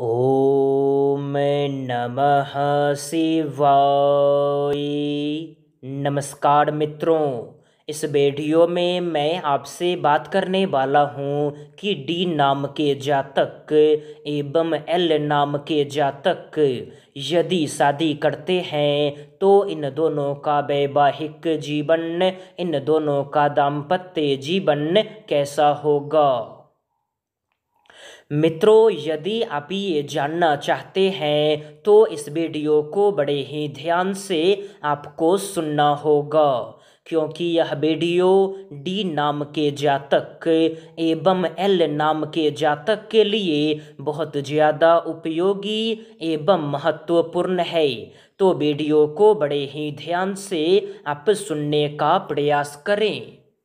ओम नमः शिवाय नमस्कार मित्रों इस वीडियो में मैं आपसे बात करने वाला हूँ कि डी नाम के जातक एवं एल नाम के जातक यदि शादी करते हैं तो इन दोनों का वैवाहिक जीवन इन दोनों का दाम्पत्य जीवन कैसा होगा मित्रों यदि आप ये जानना चाहते हैं तो इस वीडियो को बड़े ही ध्यान से आपको सुनना होगा क्योंकि यह वीडियो डी नाम के जातक एवं एल नाम के जातक के लिए बहुत ज़्यादा उपयोगी एवं महत्वपूर्ण है तो वीडियो को बड़े ही ध्यान से आप सुनने का प्रयास करें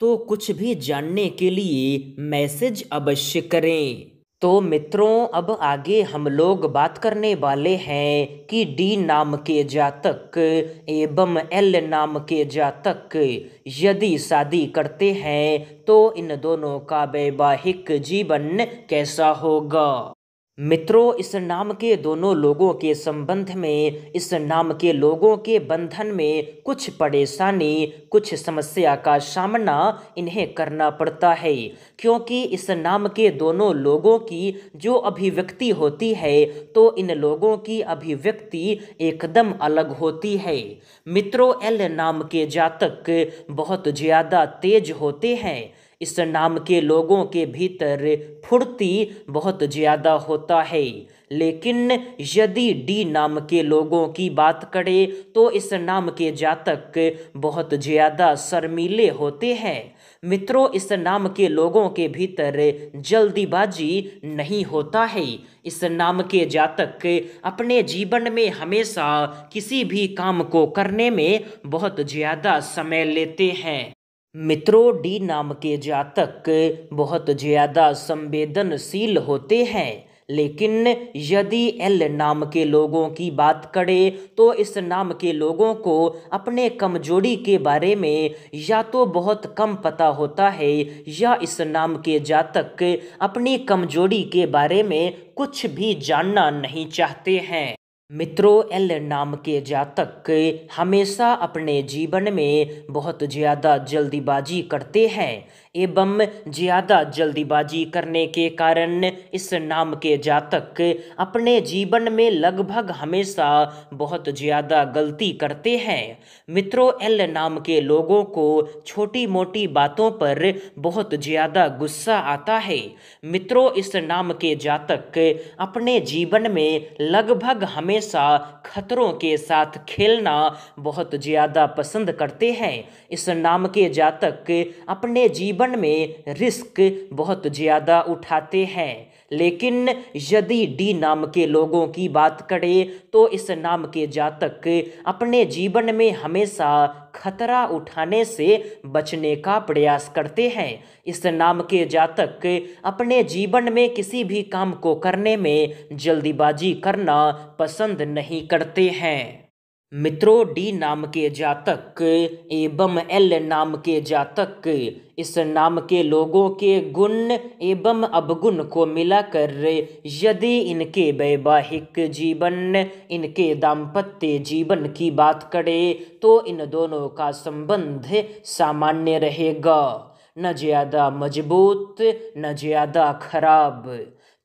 तो कुछ भी जानने के लिए मैसेज अवश्य करें तो मित्रों अब आगे हम लोग बात करने वाले हैं कि डी नाम के जातक एवं एल नाम के जातक यदि शादी करते हैं तो इन दोनों का वैवाहिक जीवन कैसा होगा मित्रों इस नाम के दोनों लोगों के संबंध में इस नाम के लोगों के बंधन में कुछ परेशानी कुछ समस्या का सामना इन्हें करना पड़ता है क्योंकि इस नाम के दोनों लोगों की जो अभिव्यक्ति होती है तो इन लोगों की अभिव्यक्ति एकदम अलग होती है मित्रों एल नाम के जातक बहुत ज़्यादा तेज होते हैं इस नाम के लोगों के भीतर फुर्ती बहुत ज़्यादा होता है लेकिन यदि डी नाम के लोगों की बात करें तो इस नाम के जातक बहुत ज़्यादा शर्मीले होते हैं मित्रों इस नाम के लोगों के भीतर जल्दीबाजी नहीं होता है इस नाम के जातक अपने जीवन में हमेशा किसी भी काम को करने में बहुत ज़्यादा समय लेते हैं मित्रों डी नाम के जातक बहुत ज़्यादा संवेदनशील होते हैं लेकिन यदि एल नाम के लोगों की बात करें तो इस नाम के लोगों को अपने कमजोरी के बारे में या तो बहुत कम पता होता है या इस नाम के जातक अपनी कमजोरी के बारे में कुछ भी जानना नहीं चाहते हैं मित्रों एल नाम के जातक हमेशा अपने जीवन में बहुत ज़्यादा जल्दीबाजी करते हैं एवं ज़्यादा जल्दीबाजी करने के कारण इस नाम के जातक अपने जीवन में लगभग हमेशा बहुत ज़्यादा गलती करते हैं मित्रों एल नाम के लोगों को छोटी मोटी बातों पर बहुत ज़्यादा गुस्सा आता है मित्रों इस नाम के जातक अपने जीवन में लगभग हमें हमेशा खतरों के साथ खेलना बहुत ज़्यादा पसंद करते हैं इस नाम के जातक अपने जीवन में रिस्क बहुत ज़्यादा उठाते हैं लेकिन यदि डी नाम के लोगों की बात करें तो इस नाम के जातक अपने जीवन में हमेशा खतरा उठाने से बचने का प्रयास करते हैं इस नाम के जातक अपने जीवन में किसी भी काम को करने में जल्दीबाजी करना पसंद नहीं करते हैं मित्रों डी नाम के जातक एवं एल नाम के जातक इस नाम के लोगों के गुण एवं अवगुण को मिलाकर यदि इनके वैवाहिक जीवन इनके दाम्पत्य जीवन की बात करें तो इन दोनों का संबंध सामान्य रहेगा न ज़्यादा मजबूत न ज़्यादा खराब